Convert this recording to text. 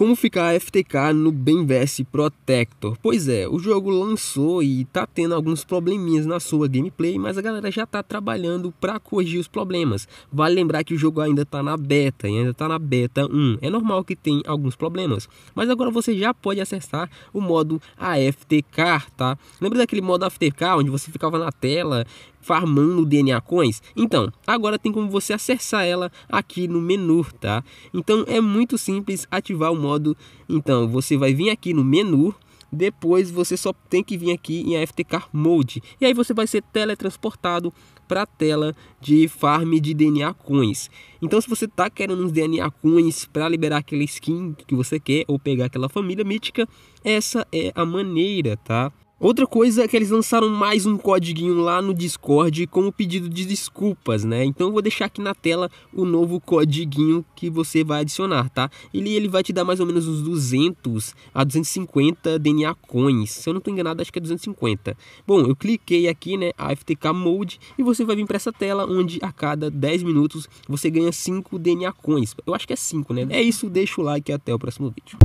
Como ficar a FTK no Benvest Protector? Pois é, o jogo lançou e tá tendo alguns probleminhas na sua gameplay, mas a galera já tá trabalhando para corrigir os problemas. Vale lembrar que o jogo ainda tá na beta e ainda tá na beta 1. É normal que tenha alguns problemas, mas agora você já pode acessar o modo AFTK, tá? Lembra daquele modo AFTK onde você ficava na tela farmando DNA Coins? Então, agora tem como você acessar ela aqui no menu, tá? Então é muito simples ativar o modo. Então, você vai vir aqui no menu, depois você só tem que vir aqui em AFTK Mode. E aí você vai ser teletransportado para a tela de farm de DNA coins. Então se você tá querendo uns DNA coins para liberar aquela skin que você quer ou pegar aquela família mítica, essa é a maneira, tá? Outra coisa é que eles lançaram mais um codiguinho lá no Discord com o pedido de desculpas, né? Então eu vou deixar aqui na tela o novo codiguinho que você vai adicionar, tá? Ele, ele vai te dar mais ou menos uns 200 a 250 DNA coins. Se eu não estou enganado, acho que é 250. Bom, eu cliquei aqui, né, Aftk Mode e você vai vir para essa tela onde a cada 10 minutos você ganha 5 DNA coins. Eu acho que é 5, né? É isso, deixa o like e até o próximo vídeo.